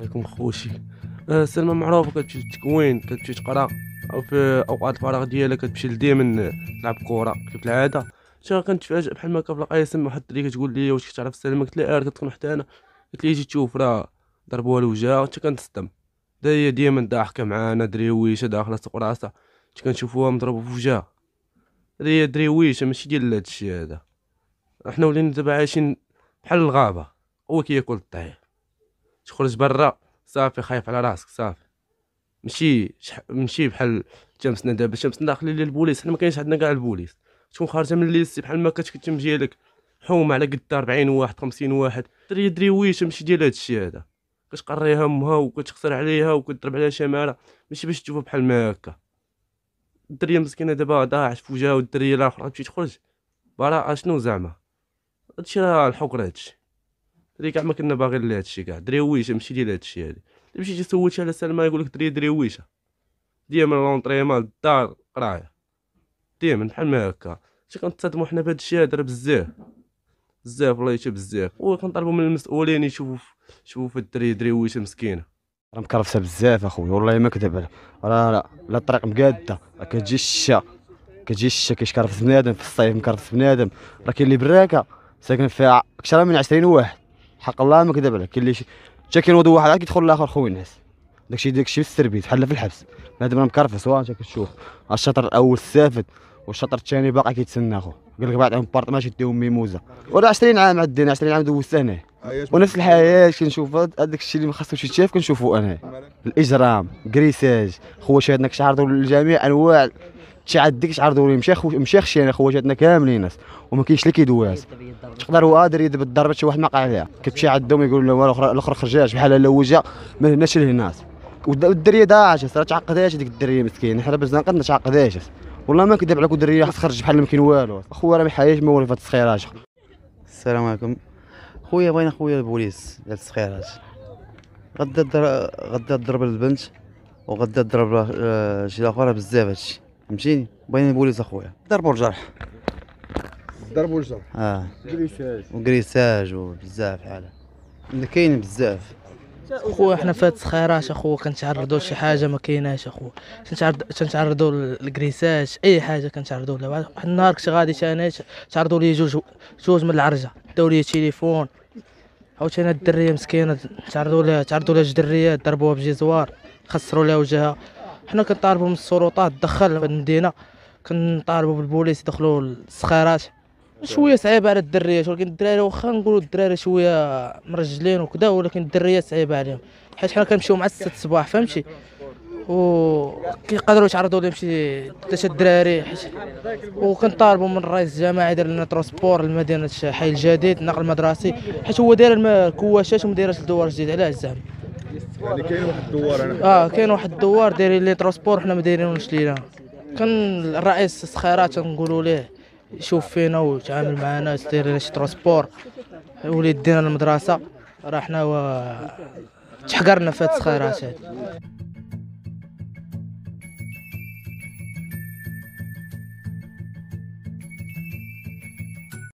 عليكم خوتي آه، سلمى معروفه كتمشي للتكوين كتمشي تقرا او في اوقات الفراغ ديالها كتمشي لديما تلعب كره كيف العاده حتى كنتفاجئ بحال ما كنلقى قاسم واحد الدري كتقول لي واش كتعرف سلمى قلت لها راه كتكون حتى انا قلت لي جيت تشوف راه ضربوها الوجه حتى كنتصدم دا هي ديما ضاحكه معانا دريويشه داخله سوق راسها حتى كنشوفوها مضروبه في وجهها هي دريويشه ماشي ديال هادشي هذا احنا ولينا دابا عايشين بحال الغابه هو كياكل الطير تخرج برا صافي خايف على راسك صافي ماشي شح... ماشي بحال شمسنا دابا شمسنا داخلين للبوليس حنا ما كاينش عندنا كاع البوليس تكون خارجه من ليستي بحال ما كتكتم جيالك حومه على قد 40 واحد 50 واحد دري دري ويش ماشي ديال هذا الشيء هذا كتقريها امها وكتخسر عليها وكتضرب عليها شماله ماشي باش تشوفها بحال ما هكا الدريه مسكينه دابا ضاعت فوجا والدريه الاخرى تمشي تخرج براءه شنو زعما هادشي راه الحكر هادشي دري كاع ما كنا باغيين لهذا هادشي كاع درويشه ماشي ديال هادشي هادي تمشي مشيتي سولتي على سلمى يقول لك دري درويشه ديما لونطريمون الدار قرايه ديما بحال ما هكا شي كنتصدموا حنا بهذا الشيء راه بزاف بزاف والله حتى بزاف كنطلبوا من المسؤولين يشوفوا شوفوا في الدري درويشه مسكينه راه مكرفسه بزاف اخويا والله ما كذب راه لا لا الطريق مقاده راه كتجي الشا كتجي الشا كيشكرفس بنادم في الصيف مكرفس بنادم راه كاين اللي براكه ساكن فيها اكثر من 20 واحد حق الله ما كذب عليك اللي شكل ودو واحد عاد يدخل لاخر خوي الناس داك داكشي في السربي تحل في الحبس بنادم راه مكرفس واه شاك تشوف الشطر الاول سافد والشطر الثاني باقي كيتسنى اخو قال لك بعد عام بارط ماشي ديهم ميموزه ولا 20 عام عدينا 20 عام دوزت هنا أيوة، ونفس الحياه كنشوف هذاك الشيء اللي ما خاصوش يتشاف كنشوفو انا الاجرام كريساج خويا هذاك شعر الجميع انواع شعاد ديك شعر دوري مشى خو... مشى خشينا خواتاتنا كاملين ناس وما كاينش اللي كيدواز تقدر هو يد بالضربه شي واحد ما قاع عليها كتمشي عندهم يقول لهم الاخر الاخر خرجات بحال لا وجه ما هناش لهناش والدريه ضاعت راه تعقداش ديك الدريه مسكين حنا باش نقدر تعقداش والله ما كذب عليك الدريه تخرج بحال ما كاين والو اخويا راه ما ما والو فهاد الصخيرات السلام عليكم خويا بغينا خويا البوليس ديال الصخيرات غدا غدا ضرب البنت وغدا ضرب آه، شي اخرى بزاف هادشي فهمتيني بغينا البوليس اخويا ضربوا الجرح ضربوا الجرح اه كريساج وكريساج وبزاف حاله كاين بزاف خويا حنا فات صخيرات اخويا كنتعرضوا لشي حاجه ما كايناش اخويا كنتعرض كنتعرضوا للكريساج اي حاجه كنتعرضوا لها واحد النهار كنت غادي انا تعرضوا لي جوج جوج من العرجه داو لي التليفون عاوتاني الدريه مسكينه تعرضوا لها تعرضوا لها جوج دريات ضربوها بجزوار خسروا لها وجهها حنا كنطالبوا من السلطات تدخل المدينه كنطالبوا بالبوليس يدخلوا الصخيرات شويه صعيبه على الدريات ولكن الدراري واخا نقولوا الدراري شويه مرجلين وكذا ولكن الدريات صعيبه عليهم حيت حنا كنمشيو مع 6 الصباح فهمتي و كيقدروا يتعرضوا لهم شي ثلاثه الدراري حيت وكنطالبوا من الرئيس الجماعي يدير لنا ترونسبور لمدينه الحي الجديد النقل المدرسي حيت هو داير الكواشات ومدايرش الدوار الجديد علاش زعما يعني كاين واحد الدوار انا اه كاين واحد الدوار دايرين لي ترونسبور حنا ما دايرينوش لينا كان الرئيس الصخيره تنقولوا ليه يشوف فينا ويتعامل معنا يدير لنا شي ترونسبور وليدينا المدرسه راه حنا و... تحقرنا في هاد السخيرات هادي